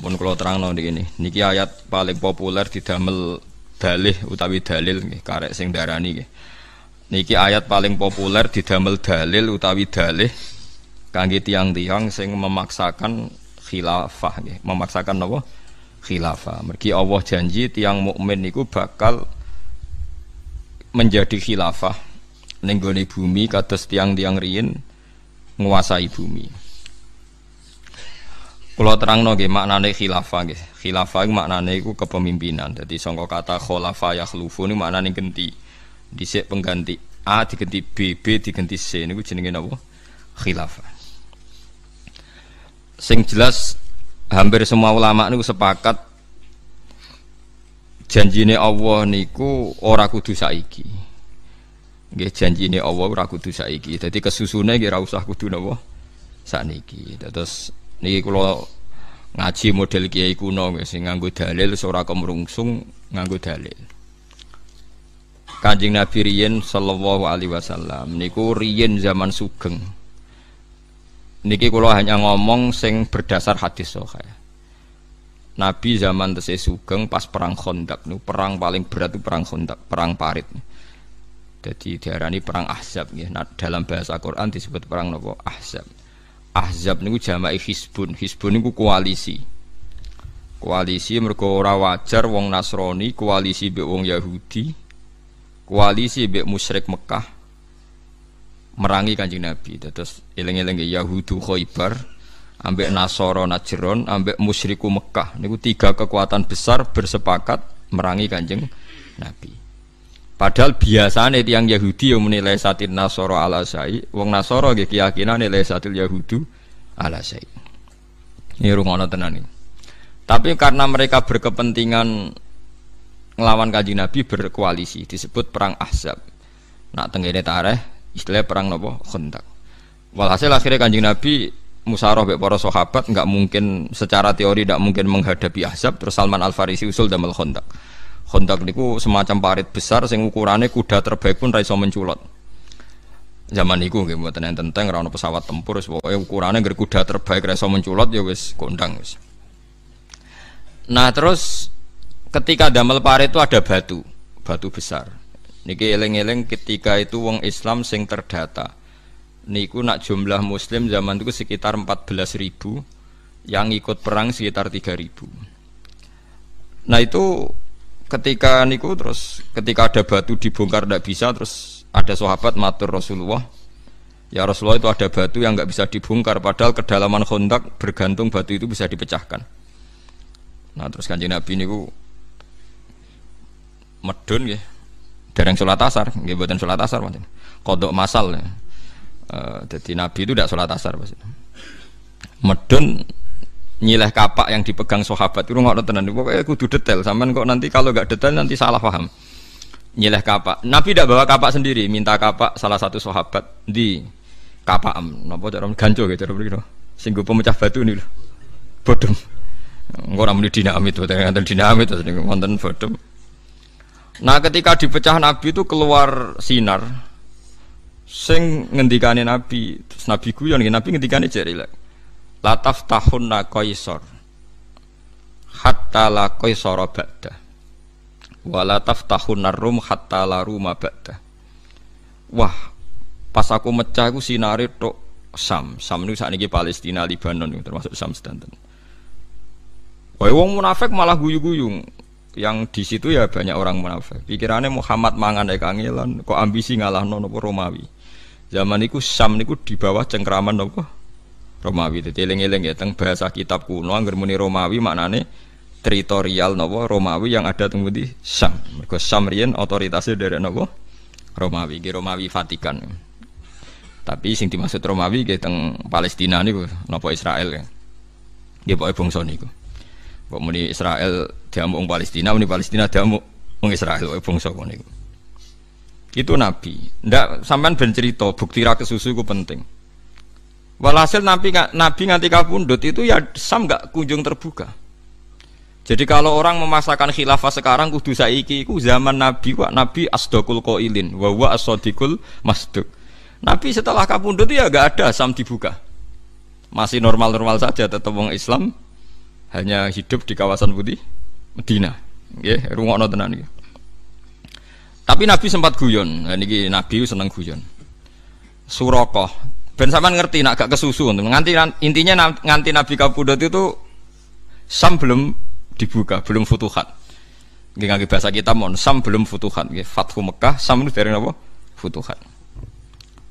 pun kalau terang nanti ini. Niki ayat paling populer didamel dalih utawi dalil nggih karek sing darani nih. Niki ayat paling populer didamel dalil utawi dalih kangge tiang-tiang sing memaksakan khilafah Memaksakan napa? Khilafah. Mergi Allah janji tiang mukmin niku bakal menjadi khilafah ninggoni bumi kados tiang-tiang rian nguasai bumi. Kalau terang nogi maknane khilafah gih. Khilafah itu maknane itu kepemimpinan. Jadi songko kata khilafah ya khlufu ini maknane ganti. Disek pengganti A diganti B, B diganti C. Ini gue jenengin apa? Khilafah. Sing jelas hampir semua ulama niku sepakat ini Allah niku ora kudu saiki. janji ini Allah ora kudu saiki. Jadi kesusunnya nggih rausah kudu napa sakniki. Terus niki kalau ngaji model kiai kuno sing nganggo dalil seorang kemrungsung nganggo dalil Kanjeng Nabi riyen sallallahu alaihi wasallam niku riyen zaman sugeng niki kula hanya ngomong sing berdasar hadis sahih oh, Nabi zaman tesih sugeng pas perang kondak nu perang paling berat itu perang kondak perang parit jadi diarani perang Ahzab ya. Nah, dalam bahasa Quran disebut perang nopo Ahzab Ahzab niku jama'i Hizbun. Hizbun niku koalisi. Koalisi mergo ora wajar wong Nasrani koalisi mbek wong Yahudi, koalisi mbek musyrik Mekah merangi Kanjeng Nabi. Terus eling-eling Yahudu Khaibar ambek Nasoro Najron, ambek musyriku Mekah. Niku tiga kekuatan besar bersepakat merangi Kanjeng Nabi. Padahal biasanya tiang Yahudi yang menilai satin Nasoro ala sai, wong Nasoro gak keyakinan nilai satil Yahudi ala sai. Ini rumah tenan ini. Tapi karena mereka berkepentingan melawan kaji Nabi berkoalisi disebut perang Ahzab. Nak tenggene tareh istilah perang nopo kontak. Walhasil akhirnya kanjeng Nabi musaroh bek para sahabat nggak mungkin secara teori tidak mungkin menghadapi Ahzab terus Salman Al Farisi usul dan kontak Hondak niku semacam parit besar sing ukurannya kuda terbaik pun ra iso menculot. Zaman niku nggih buat nanya tentang ra pesawat tempur wis pokoke ukurane kuda terbaik ra iso menculot ya wis kondang wis. Nah, terus ketika damel parit itu ada batu, batu besar. Niki eling-eling ketika itu wong Islam sing terdata. Niku nak jumlah muslim zaman itu sekitar 14 ribu yang ikut perang sekitar 3 ribu. Nah itu ketika niku terus ketika ada batu dibongkar tidak bisa terus ada sahabat matur Rasulullah ya Rasulullah itu ada batu yang nggak bisa dibongkar padahal kedalaman kontak bergantung batu itu bisa dipecahkan nah terus kanjeng Nabi niku medun ya dereng sholat asar nggak buatan sholat asar pancen kodok masal ya. Eh, e, jadi Nabi itu tidak sholat asar pasti medun nyileh kapak yang dipegang sahabat itu nggak tenan pokoknya kudu detail sampean kok nanti kalau nggak detail nanti salah paham nyileh kapak nabi tidak bawa kapak sendiri minta kapak salah satu sahabat di kapak am nopo cara ganjo gitu cara begitu singgup pemecah batu nih loh bodem nggak orang muni dinamit tuh dengan dinamit itu nih wonten bodem nah ketika dipecah nabi itu keluar sinar sing ngendikane nabi terus nabi guyon nabi ngendikane jerilek Lataf tahunna sor, Hatta la kaisara ba'da Walataf tahunna rum hatta la ruma ba'da Wah, pas aku mecah aku sinari tok Sam, Sam ini saat ini Palestina, Libanon termasuk Sam sedanten Wah, wong munafik malah guyu-guyung yang di situ ya banyak orang munafik. Pikirannya Muhammad mangan dari kangelan, kok ambisi ngalah nono Romawi. Zaman itu Sam niku di bawah cengkraman nopo Romawi. Jadi eling-eling ya teng bahasa kitab kuno angger muni Romawi maknane teritorial nopo Romawi yang ada teng di Sam. Mergo Sam riyen otoritasnya dari nopo Romawi, ki Romawi Vatikan. Tapi sing dimaksud Romawi ki teng Palestina niku nopo Israel ya. Nggih pokoke bangsa niku. Kok muni Israel diamuk Palestina, muni Palestina diamuk wong Israel pokoke bangsa niku. Itu nabi. Ndak sampean ben cerita bukti ra kesusu ku penting. Walhasil Nabi, Nabi nganti kabundut itu ya sam gak kunjung terbuka. Jadi kalau orang memasakkan khilafah sekarang kudu saiki ku zaman Nabi wa Nabi asdokul koilin wa wa asodikul masduk. Nabi setelah itu ya gak ada sam dibuka. Masih normal-normal saja tetap orang Islam hanya hidup di kawasan putih Medina. Nggih, rungokno tenan iki. Tapi Nabi sempat guyon. Nah, niki Nabi seneng guyon. Surakoh Ben sama ngerti nak gak kesusu nganti intinya nganti Nabi Kapudot itu sam belum dibuka, belum futuhat. Nggih bahasa kita mon, sam belum futuhat Fatku Fathu Mekah sam itu dari apa? Futuhat.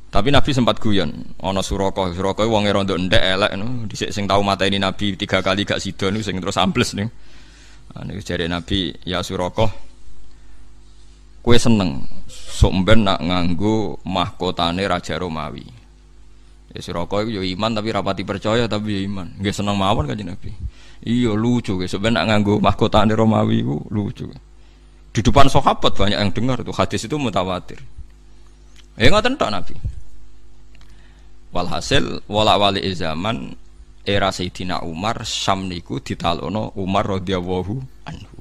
Tapi Nabi sempat guyon, Ono surokoh surokoh, wong e rondo ndek elek no. Dhisik sing tau ini Nabi tiga kali gak sido niku sing terus ambles nih. Ah, niku jadi Nabi, ya Suraqa, kue seneng sok nak nganggu mahkotane Raja Romawi. Ya siroko itu ya iman tapi rapati percaya tapi ya iman. Nggih seneng mawon kanjeng Nabi. Iya lucu guys, sebenarnya nganggo mahkota Romawi itu lucu. Di depan sahabat banyak yang dengar tuh hadis itu mutawatir. Ya nggak tok Nabi. Walhasil wala wali zaman era Sayyidina Umar Syam niku ditalono Umar radhiyallahu anhu.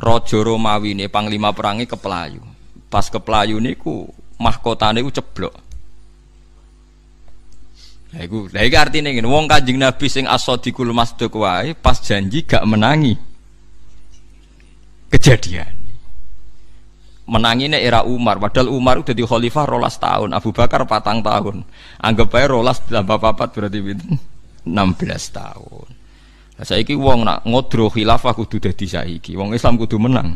rojo Romawi ini panglima perangi pelayu Pas pelayu niku mahkota ku ceblok. Nah iku, nah iki artine ngene, wong Kanjeng Nabi sing as-sadiqul masduq wae pas janji gak menangi kejadian. Menanginya era Umar, padahal Umar udah di khalifah rolas tahun, Abu Bakar patang tahun. Anggap aja rolas tambah papat berarti 16 tahun. Nah, saiki wong nak ngodro khilafah kudu dadi saiki. Wong Islam kudu menang.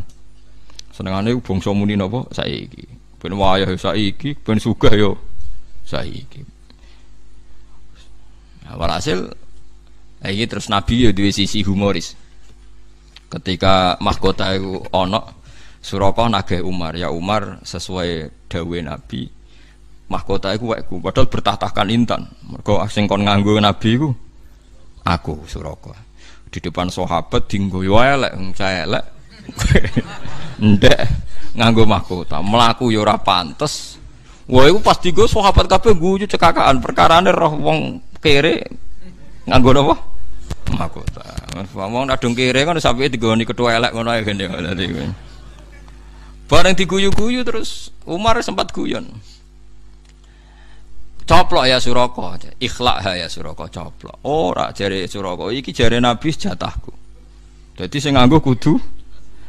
u bangsa muni saya saiki. Ben wayah ya saiki, ben sugih yo ya saiki. Nah, walhasil ini terus Nabi ya dua sisi humoris. Ketika mahkota itu onok Surakoh nake Umar ya Umar sesuai dawe Nabi mahkota itu waku padahal bertatahkan intan mergo sing kon nganggo Nabi iku aku Surakoh di depan sahabat dinggo yo ya elek saya elek ndek nganggo mahkota melaku yo ya ora pantes wah itu pasti gue sahabat kabeh guyu cekakaan perkarane roh wong kere nganggo apa? Mahkota. Wong adung kere kan sapi digoni ketua elek ngono ae gene dadi Bareng diguyu-guyu terus Umar sempat guyon. Coplok ya Suraka, ikhlak ya Suraka coplok. Ora oh, jare Suraka, iki jare Nabi jatahku. Jadi saya nganggo kudu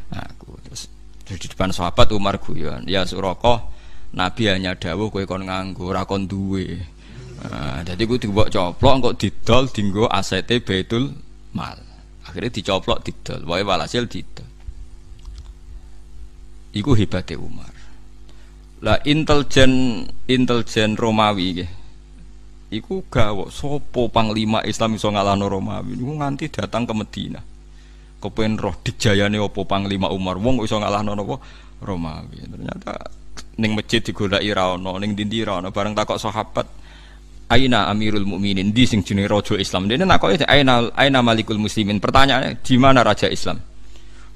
aku. Terus di depan sahabat Umar guyon, ya Suraka, Nabi hanya dawuh kowe kon nganggo, ora kon duwe. Nah, jadi gue dibawa coplok, kok didol, dinggo aset betul mal. Akhirnya dicoplok didol, wae walhasil didol. Iku hebatnya Umar. Lah intelijen intelijen Romawi gitu. Iku gawa sopo panglima Islam iso ngalahno Romawi. Iku nganti datang ke Madinah, Kepen roh dijayane opo panglima Umar wong iso ngalahno napa Romawi. Ternyata ning masjid digolaki ra ono, ning dindi ra ono. Bareng takok sahabat, Aina Amirul Mukminin di sing jenenge raja Islam. Dene nak kok aina aina Malikul Muslimin. Pertanyaannya di mana raja Islam?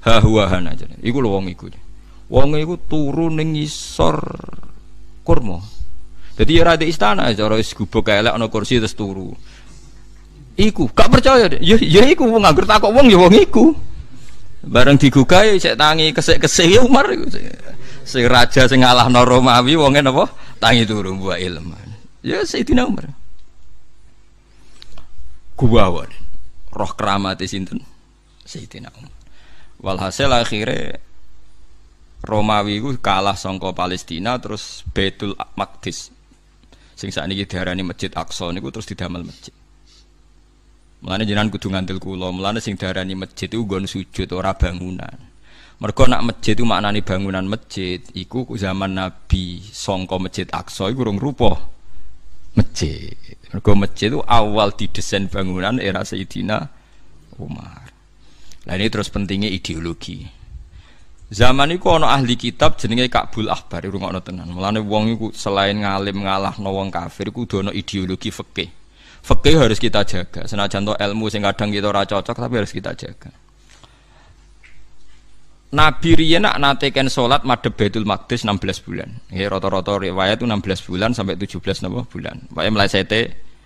Ha huwa hana jane. Iku lho wong iku. Wong iku turu ning isor kurma. Jadi ya di istana cara wis gubuk kae lek ana kursi terus turu. Iku gak percaya. Ya ya iku wong anggur takok wong ya wong iku. Bareng digugah ya cek tangi kesek kesek ya Umar iku. Sing raja sing ngalahno Romawi wonge napa? Tangi turu buah ilmu. Ya Sayyidina Umar. Kuwawan. Roh keramate sinten? Sayyidina Umar. Walhasil akhirnya Romawi itu kalah songko Palestina terus Betul Maqdis. Sing ini diharani Masjid Aqsa niku terus didamel masjid. Mulane jenengan kudu ngandel kula, mulane sing diarani masjid iku nggon sujud ora bangunan. Mergo nak masjid itu maknane bangunan masjid iku zaman Nabi songko Masjid Aqsa iku urung rupa masjid. Mergo masjid itu awal didesain bangunan era Sayyidina Umar. Nah ini terus pentingnya ideologi. Zaman itu ono ahli kitab jenenge Kabul Ahbar itu ngono tenan. Mulane wong iku selain ngalim ngalah wong kafir iku ono ideologi fikih. Fikih harus kita jaga. Senajan to ilmu sing kadang kita ora cocok tapi harus kita jaga. Nabi Riyah nak natekan sholat madhab Baitul Maqdis 16 bulan. Ya rata-rata riwayat itu 16 bulan sampai 17 napa bulan. Pokoke mlesete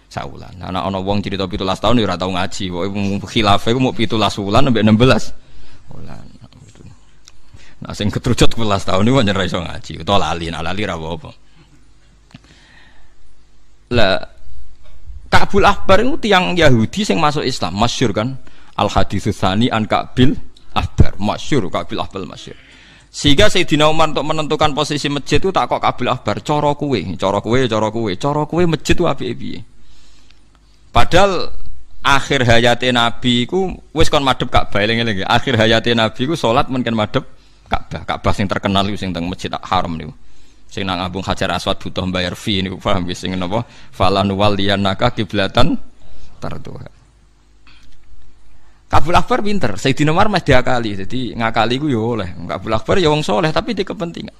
saulan. Nah, ana ana wong cerita 17 tahun ya ora tau ngaji. Pokoke khilafah ku mau 17 bulan sampai 16 bulan. Gitu. Nah, sing ketrucut 11 tahun niku pancen ora iso ngaji utawa lali, nah lali ra apa-apa. Lah Ka'bul Ahbar itu tiang Yahudi yang masuk Islam, masyur kan. Al hadis tsani an Ka'bil Ahbar, masyur, kabil ahbal masyur. Sehingga Sayyidina Umar untuk menentukan posisi masjid itu tak kok kabil ahbar, coro kue, coro kue, ya coro kue, coro kue masjid itu api api. Padahal akhir hayat Nabi ku wes kon madep Ka'bah eling eling. Ya. Akhir hayat Nabi ku sholat mungkin madep Ka'bah. Ka'bah sing terkenal itu sing tentang Masjid Haram itu. Sing nang abung Hajar Aswad butuh bayar fee ini, paham nggih sing nopo Falan waliyanaka kiblatan tuh. Kabul Akbar pinter, Sayyidina Umar mas kali, jadi ngakali gue ya oleh. Kabul Akbar ya wong soleh, tapi di kepentingan.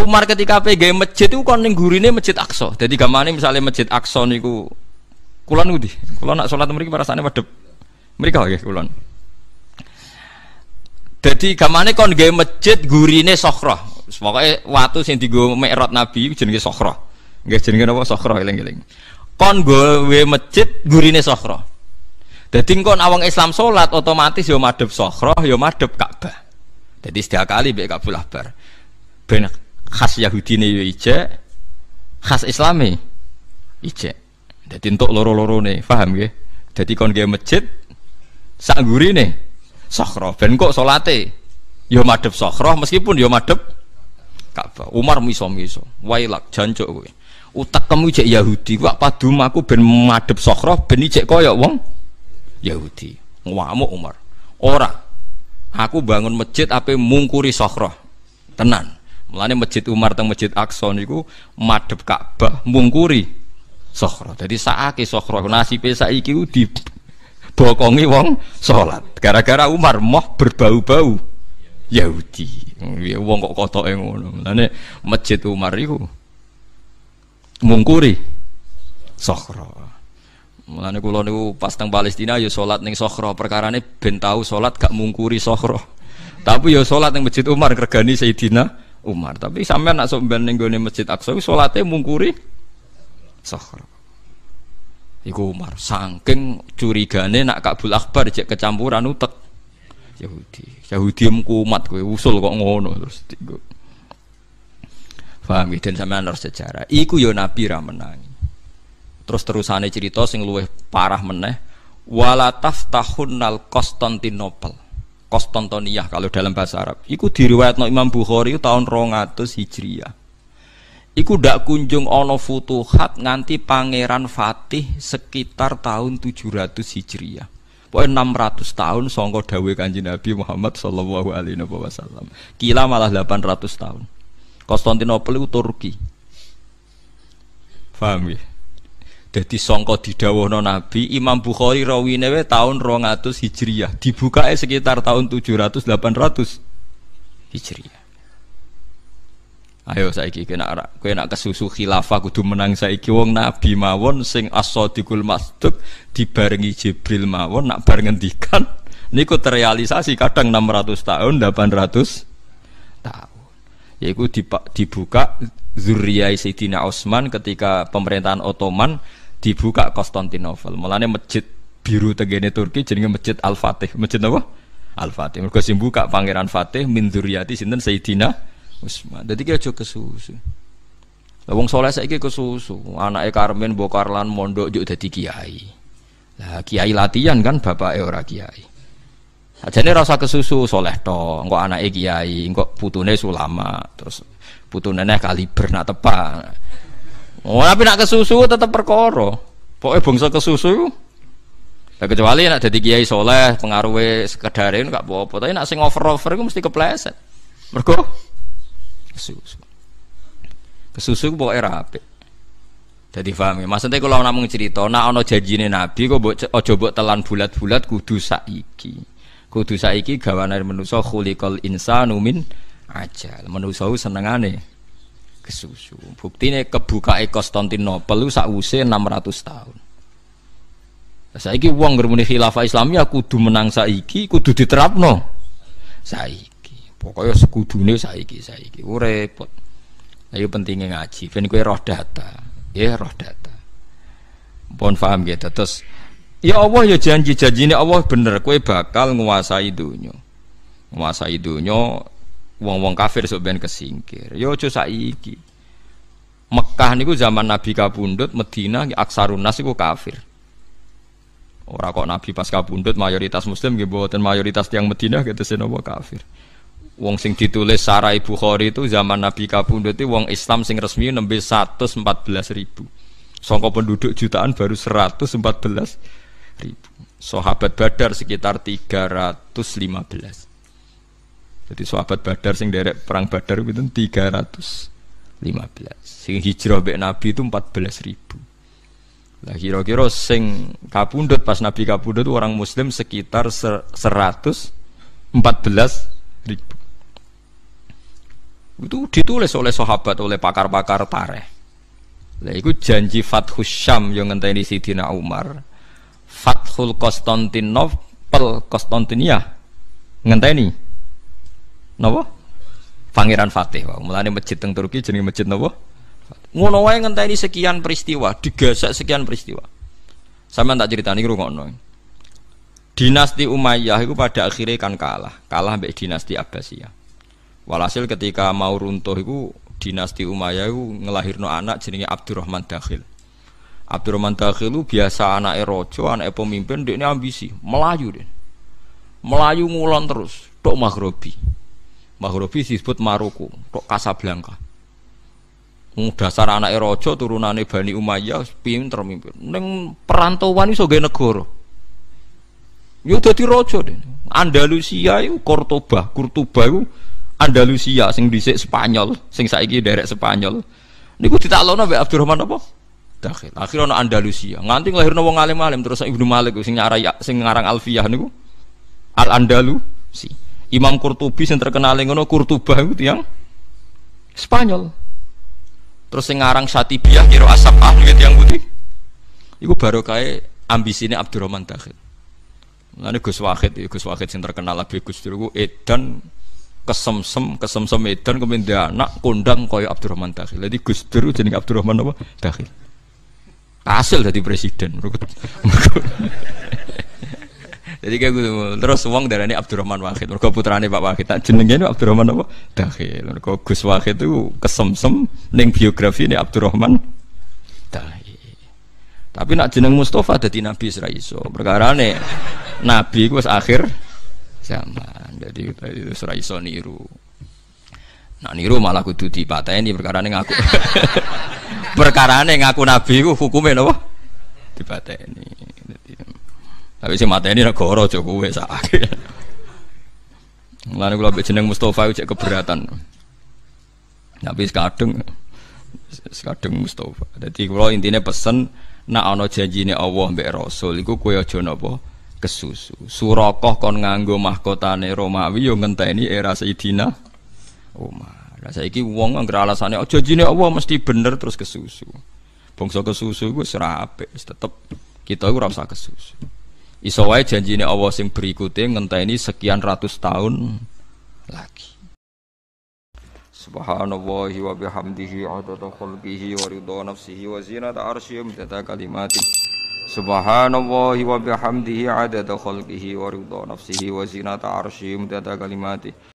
Umar ketika PG masjid itu kon ning gurine Masjid Aqsa. Jadi gamane misalnya Masjid Aqsa niku kulon niku Kulon nak sholat mereka rasane wedep. mereka lagi kulon. Jadi gamane kon gaya masjid gurine sokro, pokoknya waktu sing digo merot Nabi jenenge sokro, gak jenenge napa Sokhra eling-eling. Kon gue masjid gurine sokro. Jadi engkau nawang Islam sholat otomatis yo ya madep sohroh yo ya madep Ka'bah. Jadi setiap kali bek Ka'bul Ahbar. Ben khas Yahudi nih yo ya ije, khas Islami ije. Jadi untuk loro-loro nih, paham ya? Jadi kon gak masjid, sangguri nih, sohroh. Ben kok sholate, yo madep sohroh meskipun yo madep Ka'bah. Umar miso miso, wailak jancok gue. Utak kamu ijek Yahudi, wak padum aku ben madep sohroh, ben ijek koyok wong. Yahudi ngamuk Umar ora aku bangun masjid apa mungkuri sohroh tenan melane masjid Umar teng masjid Aqsa niku madep Ka'bah mungkuri sohroh jadi saake sohroh nasibe saiki di bokongi wong sholat gara-gara Umar moh berbau-bau Yahudi ya wong kok kotoke ngono melane masjid Umar iku mungkuri sohroh Mulane kula niku pas teng Palestina ya salat ning Sokhra, perkarane ben tau salat gak mungkuri Sokhra. Tapi ya salat ning Masjid Umar regani Sayyidina Umar. Tapi sampean nak sok ben ning gone Masjid Aqsa salate mungkuri Sokhra. Iku Umar saking curigane nak Kabul Akbar jek kecampuran utek Yahudi. Yahudi mku umat kowe usul kok ngono terus. Paham dan sampean harus sejarah. Iku yo ya nabi ra menangi. Terus terusane cerita sing luwih parah meneh wala tahunal Konstantinopel. Konstantiniyah kalau dalam bahasa Arab. Iku no Imam Bukhari tahun 200 Hijriah. Iku ndak kunjung ana futuhat nganti pangeran Fatih sekitar tahun 700 Hijriah. Pokoknya 600 tahun songko dawe kanji Nabi Muhammad Sallallahu Alaihi Wasallam Kila malah 800 tahun Konstantinopel itu Turki Faham ya? Jadi songko didawuhno Nabi, Imam Bukhari rawinewe tahun 200 Hijriah, dibuka sekitar tahun 700 800 Hijriah. Ayo saiki kena arak, kowe nak kesusu khilafah kudu menang saiki wong nabi mawon sing aso di kulmasuk dibarengi Jibril mawon nak bar ngendikan niku terrealisasi kadang 600 tahun 800 tahun yaiku dibuka zuriyai Sayyidina Osman ketika pemerintahan Ottoman dibuka Konstantinopel. Mulane masjid biru tegene Turki jenenge Masjid Al-Fatih. Masjid apa? Al-Fatih. Mergo sing buka Pangeran Fatih min dzurriyati sinten Sayyidina Utsman. Dadi ki aja kesusu. Lah wong saleh saiki kesusu. Anake Karmen bokar lan mondok juk dadi kiai. Lah kiai latihan kan bapak ora kiai. Ajane rasa kesusu soleh to, engko anake kiai, engko putune sulama, terus putunene kaliber nak tepak. Oh, tapi nak ke kesusu tetap perkara. Pokoknya bangsa kesusu Nah, kecuali nak jadi kiai soleh pengaruhnya sekedar ini gak apa-apa tapi nak sing over over itu mesti kepleset Ke susu kesusu pokoknya rapi jadi paham ya maksudnya kalau nak cerita nak ono janji nabi kok buat ojo coba telan bulat bulat kudu saiki kudu saiki gawanan manusia khulikol insanumin aja. aja. menuso senengane kesusu. Buktine kebukae Konstantinopel enam 600 tahun. Saiki wong ngremuni khilafah aku ya kudu menang saiki, kudu diterapno. Saiki. Pokoknya sekudune saiki saiki. Ku repot. Ayo pentingnya ngaji, ben kowe roh data. Ya roh data. Bon paham gitu. Terus ya Allah ya janji-janjine Allah bener kowe bakal nguasai dunia. Nguasai dunia wong-wong kafir sok ben kesingkir. Yo ya aja saiki. Mekah niku zaman Nabi kapundhut, Medina aksarun nas iku kafir. Ora kok Nabi pas kapundhut mayoritas muslim nggih mboten mayoritas yang Medina gitu napa kafir. Wong sing ditulis Sarai Bukhari itu zaman Nabi kapundhut itu wong Islam sing resmi nembe 114 ribu. Songko penduduk jutaan baru 114 ribu. Sahabat Badar sekitar 315 jadi sahabat Badar sing derek perang Badar itu 315. Sing hijrah be Nabi itu 14 ribu. Lah kira-kira sing kapundhut pas Nabi kapundhut orang muslim sekitar 114 ribu. Itu ditulis oleh sahabat oleh pakar-pakar tareh. Lah itu janji Fathus Syam yang ngenteni Sidina Umar. Fathul Konstantinopel Konstantinia ngenteni Nopo? Pangeran Fatih. Wah, mulane masjid teng Turki jenenge masjid nopo? Ngono wae ngenteni sekian peristiwa, digesek sekian peristiwa. Sampeyan tak critani rungokno. Dinasti Umayyah itu pada akhirnya kan kalah, kalah mbek dinasti Abbasiyah. Walhasil ketika mau runtuh itu dinasti Umayyah itu ngelahirno anak jenenge Abdurrahman Dakhil. Abdurrahman Dakhil itu biasa anak rojo, anak pemimpin, dia ini ambisi, melayu deh. Melayu ngulon terus, tok maghrobi. Maghribi disebut Maroko, kok Casablanca. dasar anak Erojo turunane Bani Umayyah pinter mimpin. Ning perantauan iso gawe negara. Yo dadi raja Andalusia iku Cordoba, Kurtuba iku Andalusia sing dhisik Spanyol, sing saiki derek Spanyol. Niku ditaklokno mbek Abdurrahman apa? Dakhil. Akhire ana Andalusia. Nganti lahirna wong alim-alim terus Ibnu Malik sing nyarai sing ngarang Alfiyah niku Al si. Imam Qurtubi yang terkenal ngono Qurtuba itu yang Spanyol. Terus yang ngarang Satibiyah kira asap ahli yang putih. Iku baru kae ini Abdurrahman Dakhil. Mulane Gus Wahid, Gus Wahid yang terkenal lagi Gus Dur edan kesemsem, kesemsem edan kemudian anak kondang kaya Abdurrahman Dakhil. Jadi Gus Dur jadi Abdurrahman apa? Dakhil. Hasil jadi presiden. Jadi kayak gue gitu. terus uang dari ini Abdurrahman Wahid. Mereka putrane Pak Wahid. Tak jenengnya Abdurrahman apa? Dahil. Mereka Gus Wahid itu kesemsem neng biografi ini Abdurrahman Dahil. Tapi nak jeneng Mustafa ada di Nabi Israiso. Perkara nih Nabi gue akhir zaman. Jadi itu Israiso niru. Nah niru malah kudu ini perkara ini ngaku. perkara ini ngaku Nabi ku hukumnya apa? ini tapi si mata ini negoro coba kowe sakit. Mulane kula mbek jeneng Mustofa cek keberatan. Tapi sekadeng, sekadeng Mustofa. Dadi kula intine pesen nak ana janjine Allah mbek Rasul iku kowe aja napa kesusu. Surakoh kon nganggo mahkotane Romawi yo ngenteni era Sayyidina Umar. Lah saiki wong anggere alasane oh, janjine Allah mesti bener terus kesusu. Bangsa kesusu iku wis rapi, tetep kita ora usah kesusu. Iso wae janjine Allah sing berikute ngenteni sekian ratus tahun lagi. Subhanallah wa bihamdihi adada khalqihi wa ridha nafsihi wa zinata arsyihi mudada kalimatih. Subhanallah wa bihamdihi adada khalqihi wa ridha nafsihi wa zinata arsyihi mudada kalimatih.